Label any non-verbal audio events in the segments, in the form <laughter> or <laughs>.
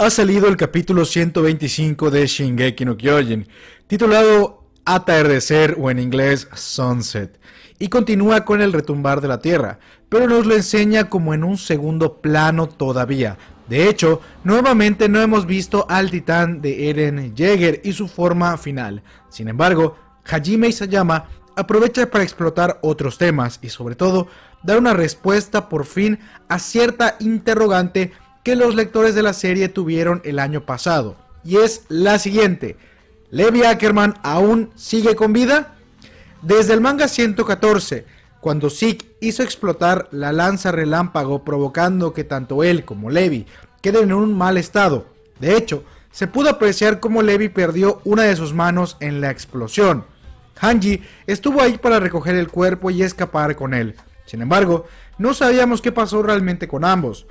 ha salido el capítulo 125 de Shingeki no Kyojin, titulado Atardecer o en inglés Sunset, y continúa con el retumbar de la Tierra, pero nos lo enseña como en un segundo plano todavía. De hecho, nuevamente no hemos visto al titán de Eren Jaeger y su forma final. Sin embargo, Hajime Isayama aprovecha para explotar otros temas y sobre todo dar una respuesta por fin a cierta interrogante que los lectores de la serie tuvieron el año pasado, y es la siguiente. Levi Ackerman aún sigue con vida. Desde el manga 114, cuando Zeke hizo explotar la lanza relámpago provocando que tanto él como Levi queden en un mal estado. De hecho, se pudo apreciar cómo Levi perdió una de sus manos en la explosión. Hanji estuvo ahí para recoger el cuerpo y escapar con él. Sin embargo, no sabíamos qué pasó realmente con ambos.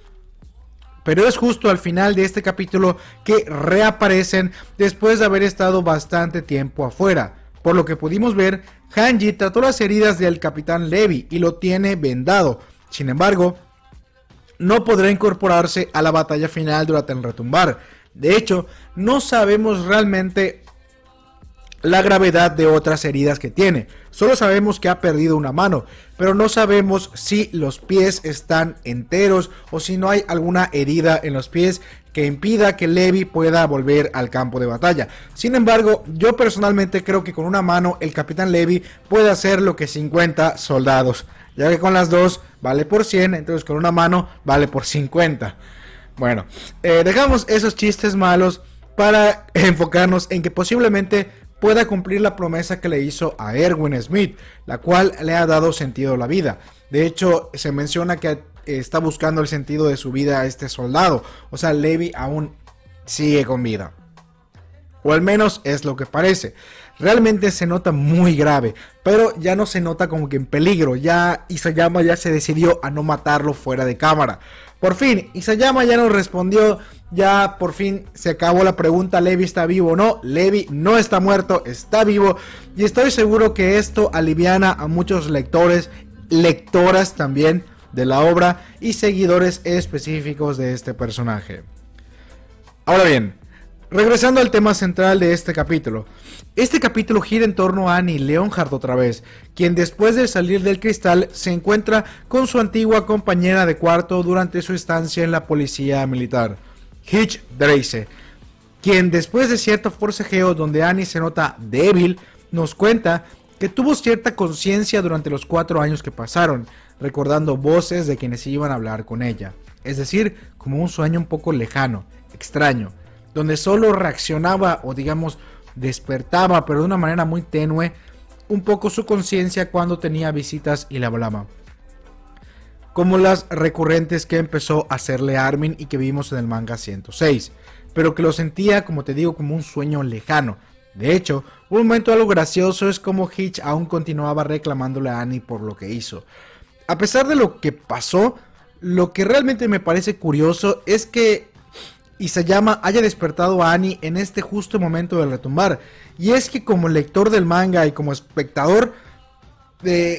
Pero es justo al final de este capítulo que reaparecen después de haber estado bastante tiempo afuera. Por lo que pudimos ver, Hanji trató las heridas del capitán Levi y lo tiene vendado. Sin embargo, no podrá incorporarse a la batalla final durante el retumbar. De hecho, no sabemos realmente la gravedad de otras heridas que tiene. Solo sabemos que ha perdido una mano, pero no sabemos si los pies están enteros o si no hay alguna herida en los pies que impida que Levi pueda volver al campo de batalla. Sin embargo, yo personalmente creo que con una mano el capitán Levi puede hacer lo que 50 soldados, ya que con las dos vale por 100, entonces con una mano vale por 50. Bueno, eh, dejamos esos chistes malos para <laughs> enfocarnos en que posiblemente pueda cumplir la promesa que le hizo a Erwin Smith, la cual le ha dado sentido a la vida. De hecho, se menciona que está buscando el sentido de su vida a este soldado. O sea, Levi aún sigue con vida. O al menos es lo que parece. Realmente se nota muy grave, pero ya no se nota como que en peligro. Ya Isayama ya se decidió a no matarlo fuera de cámara. Por fin, Isayama ya nos respondió, ya por fin se acabó la pregunta, Levi está vivo o no. Levi no está muerto, está vivo. Y estoy seguro que esto aliviana a muchos lectores, lectoras también de la obra y seguidores específicos de este personaje. Ahora bien, Regresando al tema central de este capítulo. Este capítulo gira en torno a Annie Leonhardt otra vez, quien después de salir del cristal se encuentra con su antigua compañera de cuarto durante su estancia en la policía militar, Hitch Drace, quien después de cierto forcejeo donde Annie se nota débil, nos cuenta que tuvo cierta conciencia durante los cuatro años que pasaron, recordando voces de quienes iban a hablar con ella, es decir, como un sueño un poco lejano, extraño, donde solo reaccionaba o digamos despertaba, pero de una manera muy tenue, un poco su conciencia cuando tenía visitas y la hablaba. Como las recurrentes que empezó a hacerle Armin y que vimos en el manga 106, pero que lo sentía, como te digo, como un sueño lejano. De hecho, un momento algo gracioso es como Hitch aún continuaba reclamándole a Annie por lo que hizo. A pesar de lo que pasó, lo que realmente me parece curioso es que y se llama... haya despertado a Annie en este justo momento del retumbar. Y es que como lector del manga y como espectador,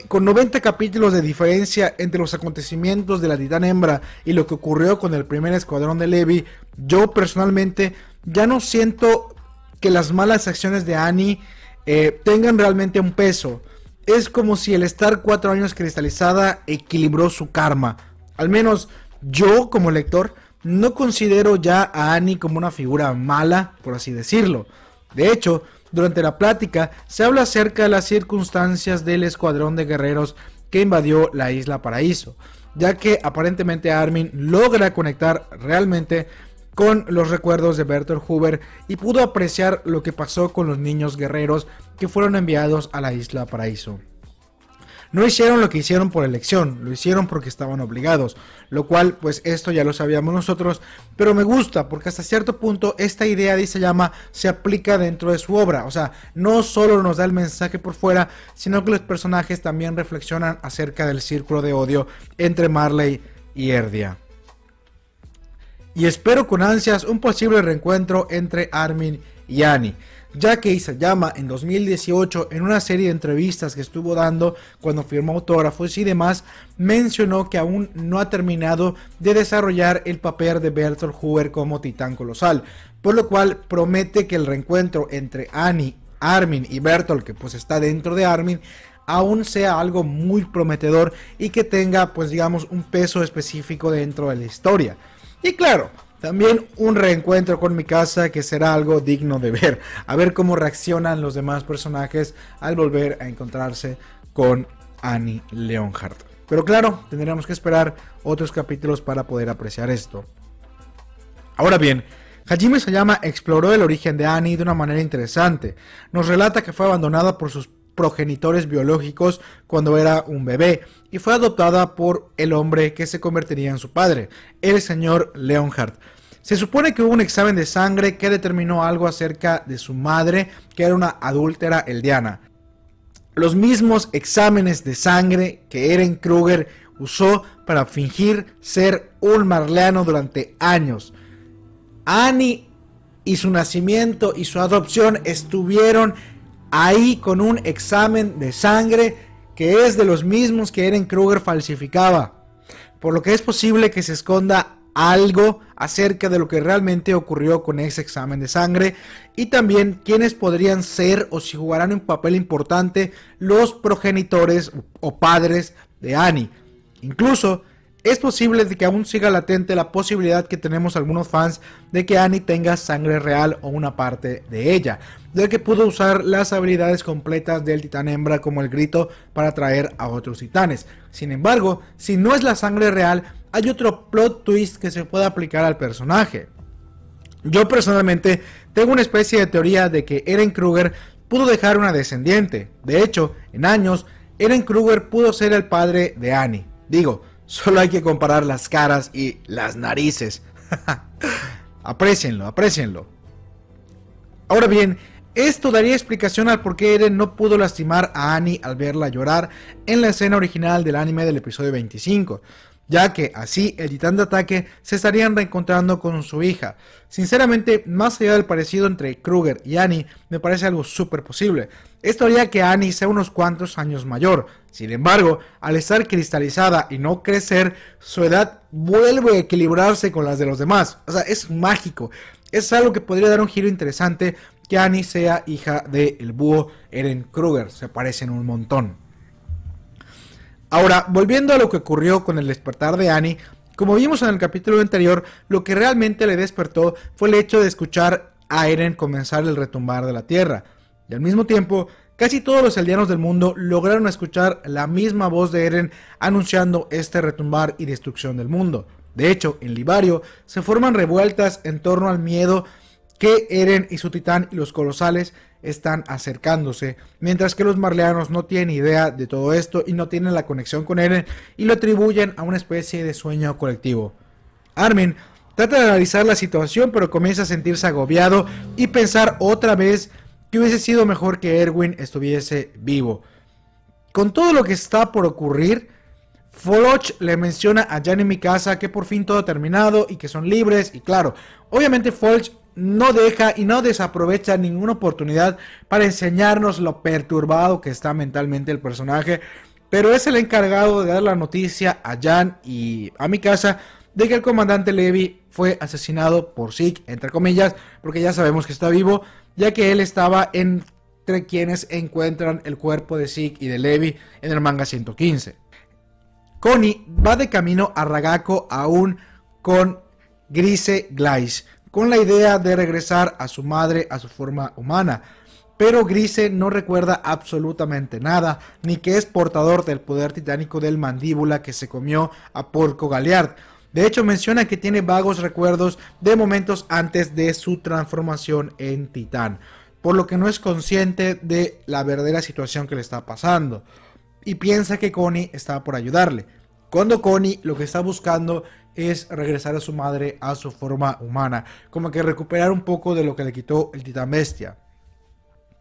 con 90 capítulos de diferencia entre los acontecimientos de la titán hembra y lo que ocurrió con el primer escuadrón de Levi, yo personalmente ya no siento que las malas acciones de Annie eh, tengan realmente un peso. Es como si el estar cuatro años cristalizada equilibró su karma. Al menos yo como lector no considero ya a Annie como una figura mala, por así decirlo. De hecho, durante la plática se habla acerca de las circunstancias del escuadrón de guerreros que invadió la isla Paraíso, ya que aparentemente Armin logra conectar realmente con los recuerdos de Bertolt Huber y pudo apreciar lo que pasó con los niños guerreros que fueron enviados a la isla Paraíso. No hicieron lo que hicieron por elección, lo hicieron porque estaban obligados, lo cual pues esto ya lo sabíamos nosotros, pero me gusta porque hasta cierto punto esta idea de llama se aplica dentro de su obra, o sea, no solo nos da el mensaje por fuera, sino que los personajes también reflexionan acerca del círculo de odio entre Marley y Erdia y espero con ansias un posible reencuentro entre Armin y Annie ya que Isayama en 2018 en una serie de entrevistas que estuvo dando cuando firmó autógrafos y demás, mencionó que aún no ha terminado de desarrollar el papel de Bertolt Huber como titán colosal, por lo cual promete que el reencuentro entre Annie, Armin y Bertolt, que pues está dentro de Armin, aún sea algo muy prometedor y que tenga pues digamos un peso específico dentro de la historia. Y claro, también un reencuentro con mi casa que será algo digno de ver. A ver cómo reaccionan los demás personajes al volver a encontrarse con Annie Leonhardt. Pero claro, tendremos que esperar otros capítulos para poder apreciar esto. Ahora bien, Hajime Sayama exploró el origen de Annie de una manera interesante. Nos relata que fue abandonada por sus progenitores biológicos cuando era un bebé y fue adoptada por el hombre que se convertiría en su padre, el señor Leonhardt. Se supone que hubo un examen de sangre que determinó algo acerca de su madre, que era una adúltera eldiana. Los mismos exámenes de sangre que Eren Kruger usó para fingir ser un marleano durante años. Annie y su nacimiento y su adopción estuvieron ahí con un examen de sangre que es de los mismos que Eren Kruger falsificaba, por lo que es posible que se esconda algo acerca de lo que realmente ocurrió con ese examen de sangre y también quiénes podrían ser o si jugarán un papel importante los progenitores o padres de Annie. Incluso es posible de que aún siga latente la posibilidad que tenemos algunos fans de que Annie tenga sangre real o una parte de ella, de que pudo usar las habilidades completas del titán hembra como el grito para atraer a otros titanes. Sin embargo, si no es la sangre real, hay otro plot twist que se puede aplicar al personaje. Yo personalmente tengo una especie de teoría de que Eren Kruger pudo dejar una descendiente. De hecho, en años, Eren Kruger pudo ser el padre de Annie. Digo, Solo hay que comparar las caras y las narices. <laughs> aprecienlo, aprecienlo. Ahora bien, esto daría explicación al por qué Eren no pudo lastimar a Annie al verla llorar en la escena original del anime del episodio 25 ya que así el titán de ataque se estarían reencontrando con su hija. Sinceramente, más allá del parecido entre Kruger y Annie, me parece algo súper posible. Esto haría que Annie sea unos cuantos años mayor. Sin embargo, al estar cristalizada y no crecer, su edad vuelve a equilibrarse con las de los demás. O sea, es mágico. Es algo que podría dar un giro interesante que Annie sea hija del El búho Eren Kruger. Se parecen un montón. Ahora, volviendo a lo que ocurrió con el despertar de Annie, como vimos en el capítulo anterior, lo que realmente le despertó fue el hecho de escuchar a Eren comenzar el retumbar de la Tierra. Y al mismo tiempo, casi todos los aldeanos del mundo lograron escuchar la misma voz de Eren anunciando este retumbar y destrucción del mundo. De hecho, en Libario se forman revueltas en torno al miedo que Eren y su titán y los colosales están acercándose, mientras que los marleanos no tienen idea de todo esto y no tienen la conexión con Eren y lo atribuyen a una especie de sueño colectivo. Armin trata de analizar la situación pero comienza a sentirse agobiado y pensar otra vez que hubiese sido mejor que Erwin estuviese vivo. Con todo lo que está por ocurrir, Fulch le menciona a Jan mi casa que por fin todo ha terminado y que son libres y claro, obviamente Fulch no deja y no desaprovecha ninguna oportunidad para enseñarnos lo perturbado que está mentalmente el personaje. Pero es el encargado de dar la noticia a Jan y a mi casa de que el comandante Levi fue asesinado por Zeke, entre comillas, porque ya sabemos que está vivo, ya que él estaba entre quienes encuentran el cuerpo de Zeke y de Levi en el manga 115. Connie va de camino a Ragako aún con Grise Gleis con la idea de regresar a su madre a su forma humana. Pero Grise no recuerda absolutamente nada, ni que es portador del poder titánico del mandíbula que se comió a Porco Galeard. De hecho, menciona que tiene vagos recuerdos de momentos antes de su transformación en titán, por lo que no es consciente de la verdadera situación que le está pasando, y piensa que Connie está por ayudarle. Cuando Connie lo que está buscando es regresar a su madre a su forma humana, como que recuperar un poco de lo que le quitó el titán bestia.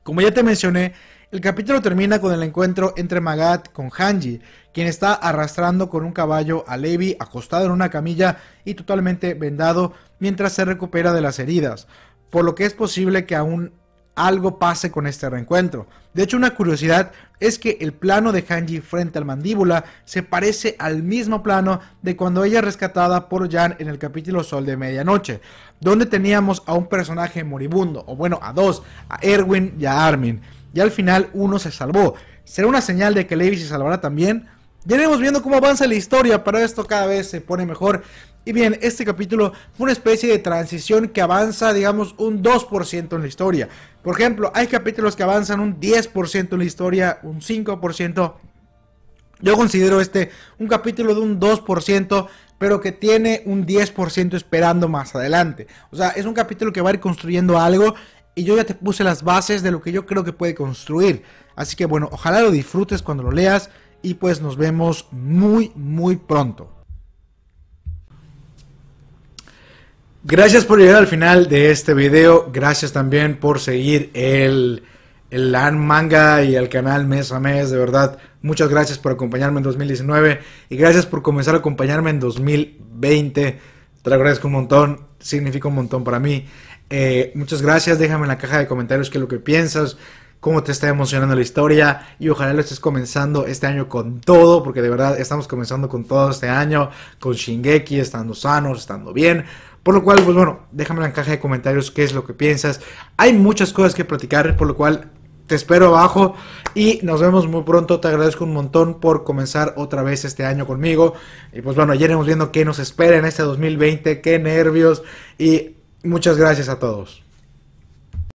Como ya te mencioné, el capítulo termina con el encuentro entre Magat con Hanji, quien está arrastrando con un caballo a Levi acostado en una camilla y totalmente vendado mientras se recupera de las heridas, por lo que es posible que aún algo pase con este reencuentro. De hecho, una curiosidad es que el plano de Hanji frente al mandíbula se parece al mismo plano de cuando ella es rescatada por Jan en el capítulo Sol de Medianoche, donde teníamos a un personaje moribundo, o bueno, a dos, a Erwin y a Armin. Y al final uno se salvó. ¿Será una señal de que Levi se salvará también? Ya iremos viendo cómo avanza la historia, pero esto cada vez se pone mejor. Y bien, este capítulo fue una especie de transición que avanza, digamos, un 2% en la historia. Por ejemplo, hay capítulos que avanzan un 10% en la historia, un 5%. Yo considero este un capítulo de un 2%, pero que tiene un 10% esperando más adelante. O sea, es un capítulo que va a ir construyendo algo y yo ya te puse las bases de lo que yo creo que puede construir. Así que bueno, ojalá lo disfrutes cuando lo leas y pues nos vemos muy, muy pronto. Gracias por llegar al final de este video. Gracias también por seguir el, el manga y el canal mes a mes. De verdad, muchas gracias por acompañarme en 2019 y gracias por comenzar a acompañarme en 2020. Te lo agradezco un montón, significa un montón para mí. Eh, muchas gracias, déjame en la caja de comentarios qué es lo que piensas, cómo te está emocionando la historia y ojalá lo estés comenzando este año con todo, porque de verdad estamos comenzando con todo este año, con Shingeki, estando sanos, estando bien. Por lo cual, pues bueno, déjame en la caja de comentarios qué es lo que piensas. Hay muchas cosas que platicar, por lo cual te espero abajo y nos vemos muy pronto. Te agradezco un montón por comenzar otra vez este año conmigo. Y pues bueno, ya iremos viendo qué nos espera en este 2020, qué nervios y muchas gracias a todos.